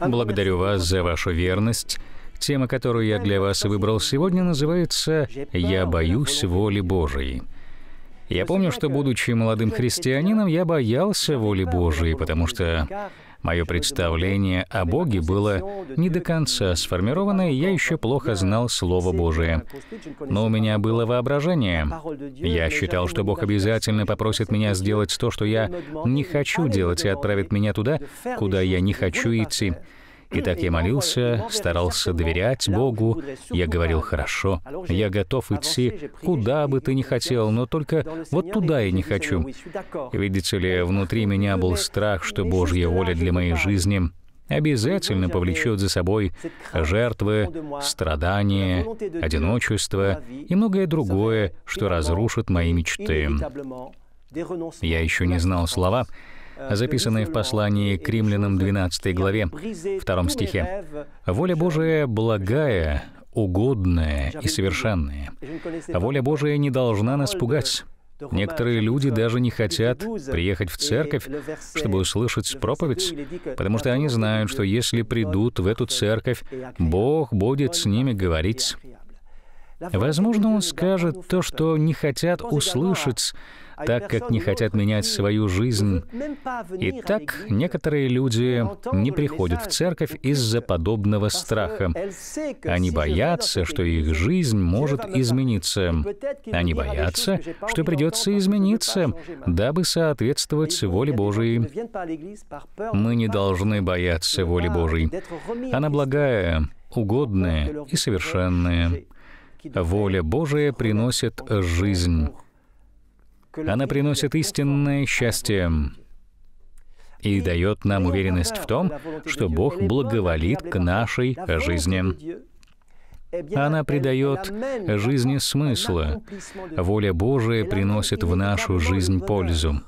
Благодарю вас за вашу верность. Тема, которую я для вас выбрал сегодня, называется «Я боюсь воли Божией». Я помню, что, будучи молодым христианином, я боялся воли Божией, потому что Мое представление о Боге было не до конца сформировано, и я еще плохо знал Слово Божие. Но у меня было воображение. Я считал, что Бог обязательно попросит меня сделать то, что я не хочу делать, и отправит меня туда, куда я не хочу идти. И так я молился, старался доверять Богу. Я говорил, хорошо, я готов идти, куда бы ты ни хотел, но только вот туда я не хочу. Видите ли, внутри меня был страх, что Божья воля для моей жизни обязательно повлечет за собой жертвы, страдания, одиночество и многое другое, что разрушит мои мечты. Я еще не знал слова, записанные в послании к римлянам 12 главе, 2 стихе. «Воля Божия благая, угодная и совершенная. Воля Божия не должна нас пугать». Некоторые люди даже не хотят приехать в церковь, чтобы услышать проповедь, потому что они знают, что если придут в эту церковь, Бог будет с ними говорить. Возможно, он скажет то, что не хотят услышать, так как не хотят менять свою жизнь. И так некоторые люди не приходят в церковь из-за подобного страха. Они боятся, что их жизнь может измениться. Они боятся, что придется измениться, дабы соответствовать воле Божией. Мы не должны бояться воли Божией. Она благая, угодная и совершенная. Воля Божия приносит жизнь. Она приносит истинное счастье и дает нам уверенность в том, что Бог благоволит к нашей жизни. Она придает жизни смысла. Воля Божия приносит в нашу жизнь пользу.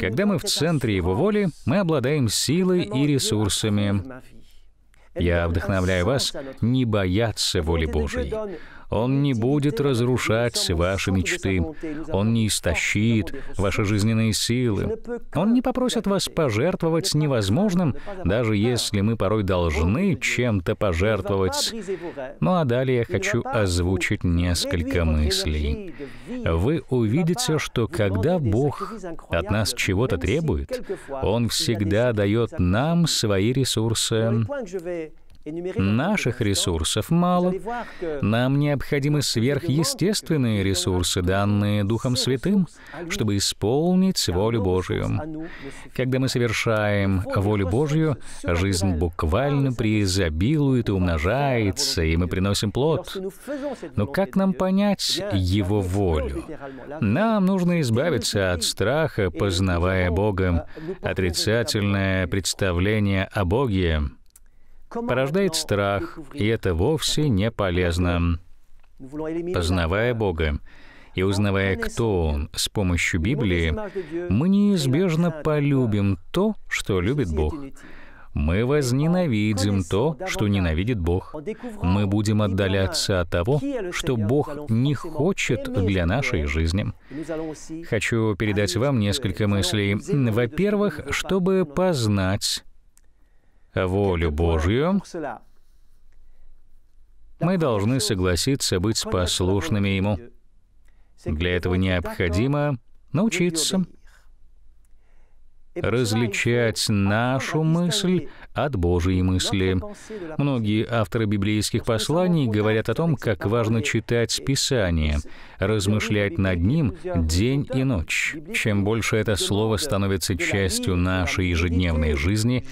Когда мы в центре Его воли, мы обладаем силой и ресурсами. Я вдохновляю вас не бояться воли Божьей. Он не будет разрушать ваши мечты. Он не истощит ваши жизненные силы. Он не попросит вас пожертвовать невозможным, даже если мы порой должны чем-то пожертвовать. Ну а далее я хочу озвучить несколько мыслей. Вы увидите, что когда Бог от нас чего-то требует, Он всегда дает нам свои ресурсы. Наших ресурсов мало. Нам необходимы сверхъестественные ресурсы, данные Духом Святым, чтобы исполнить волю Божию. А ну, Когда мы совершаем волю Божью, а жизнь буквально преизобилует и умножается, и мы приносим плод. Но как нам понять Его волю? Нам нужно избавиться от страха, познавая Бога, euh, отрицательное представление о Боге, порождает страх, и это вовсе не полезно. Познавая Бога и узнавая, кто Он с помощью Библии, мы неизбежно полюбим то, что любит Бог. Мы возненавидим то, что ненавидит Бог. Мы будем отдаляться от того, что Бог не хочет для нашей жизни. Хочу передать вам несколько мыслей. Во-первых, чтобы познать волю Божью, мы должны согласиться быть послушными Ему. Для этого необходимо научиться различать нашу мысль от Божьей мысли. Многие авторы библейских посланий говорят о том, как важно читать Писание, размышлять над ним день и ночь. Чем больше это слово становится частью нашей ежедневной жизни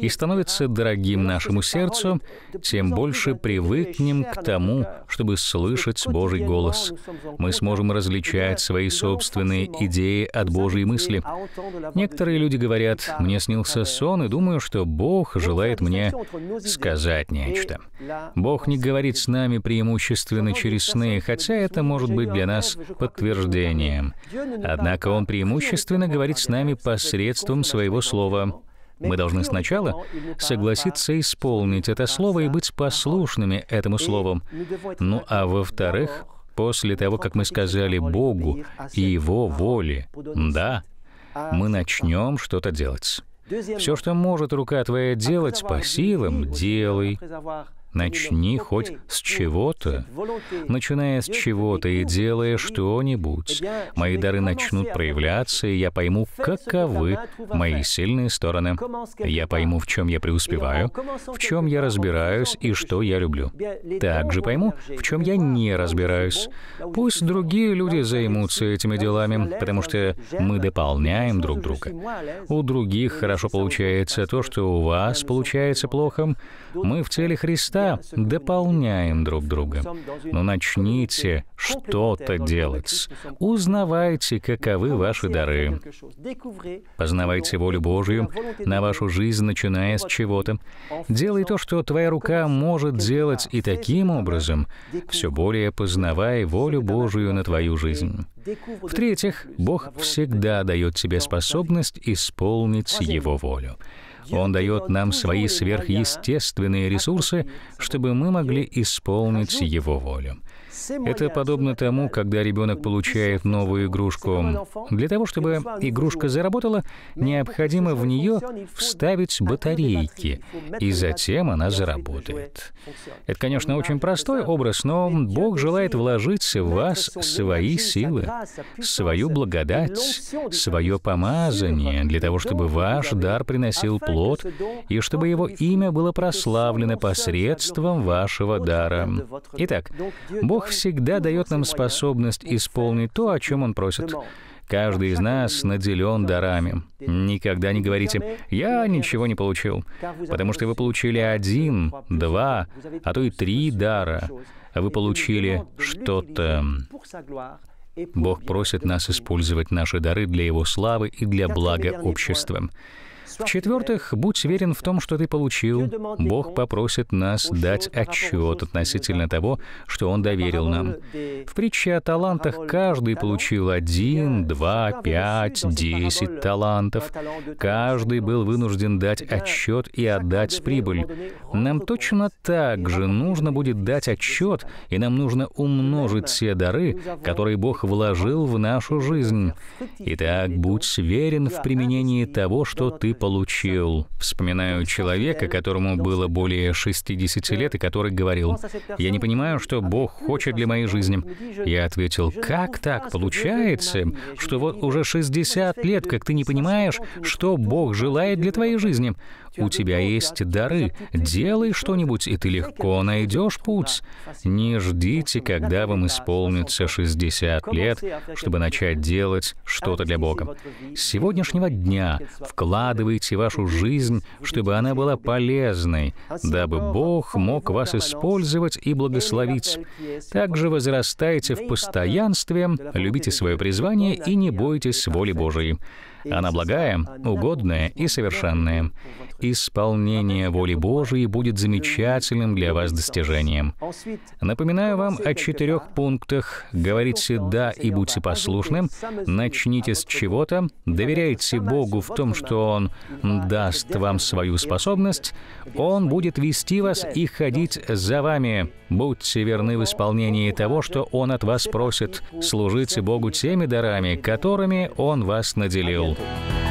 и становится дорогим нашему сердцу, тем больше привыкнем к тому, чтобы слышать Божий голос. Мы сможем различать свои собственные идеи от Божьей мысли. Некоторые люди говорят, «Мне снился сон, и думаю, что Бог желает мне сказать нечто. Бог не говорит с нами преимущественно через сны, хотя это может быть для нас подтверждением. Однако Он преимущественно говорит с нами посредством Своего Слова. Мы должны сначала согласиться исполнить это слово и быть послушными этому слову. Ну а во-вторых, после того, как мы сказали Богу и Его воле «да», мы начнем что-то делать. Все, что может рука твоя делать по силам, делай. Начни хоть с чего-то. Начиная с чего-то и делая что-нибудь, мои дары начнут проявляться, и я пойму, каковы мои сильные стороны. Я пойму, в чем я преуспеваю, в чем я разбираюсь и что я люблю. Также пойму, в чем я не разбираюсь. Пусть другие люди займутся этими делами, потому что мы дополняем друг друга. У других хорошо получается то, что у вас получается плохо. Мы в цели Христа всегда дополняем друг друга. Но начните что-то делать. Узнавайте, каковы ваши дары. Познавайте волю Божью на вашу жизнь, начиная с чего-то. Делай то, что твоя рука может делать, и таким образом все более познавай волю Божию на твою жизнь. В-третьих, Бог всегда дает тебе способность исполнить Его волю. Он дает нам свои сверхъестественные ресурсы, чтобы мы могли исполнить Его волю. Это подобно тому, когда ребенок получает новую игрушку. Для того, чтобы игрушка заработала, необходимо в нее вставить батарейки, и затем она заработает. Это, конечно, очень простой образ, но Бог желает вложить в вас свои силы, свою благодать, свое помазание, для того, чтобы ваш дар приносил плод, и чтобы его имя было прославлено посредством вашего дара. Итак, Бог Бог всегда дает нам способность исполнить то, о чем Он просит. Каждый из нас наделен дарами. Никогда не говорите «я ничего не получил», потому что вы получили один, два, а то и три дара. Вы получили что-то. Бог просит нас использовать наши дары для Его славы и для блага общества. В-четвертых, будь верен в том, что ты получил. Бог попросит нас дать отчет относительно того, что Он доверил нам. В притче о талантах каждый получил один, два, пять, десять талантов. Каждый был вынужден дать отчет и отдать прибыль. Нам точно так же нужно будет дать отчет, и нам нужно умножить все дары, которые Бог вложил в нашу жизнь. Итак, будь верен в применении того, что ты получил получил. Вспоминаю человека, которому было более 60 лет, и который говорил, «Я не понимаю, что Бог хочет для моей жизни». Я ответил, «Как так получается, что вот уже 60 лет, как ты не понимаешь, что Бог желает для твоей жизни?» У тебя есть дары. Делай что-нибудь, и ты легко найдешь путь. Не ждите, когда вам исполнится 60 лет, чтобы начать делать что-то для Бога. С сегодняшнего дня вкладывайте вашу жизнь, чтобы она была полезной, дабы Бог мог вас использовать и благословить. Также возрастайте в постоянстве, любите свое призвание и не бойтесь воли Божией. Она благая, угодная и совершенная. Исполнение воли Божией будет замечательным для вас достижением. Напоминаю вам о четырех пунктах. Говорите «да» и будьте послушным. Начните с чего-то. Доверяйте Богу в том, что Он даст вам свою способность. Он будет вести вас и ходить за вами. Будьте верны в исполнении того, что Он от вас просит. Служите Богу теми дарами, которыми Он вас наделил. world.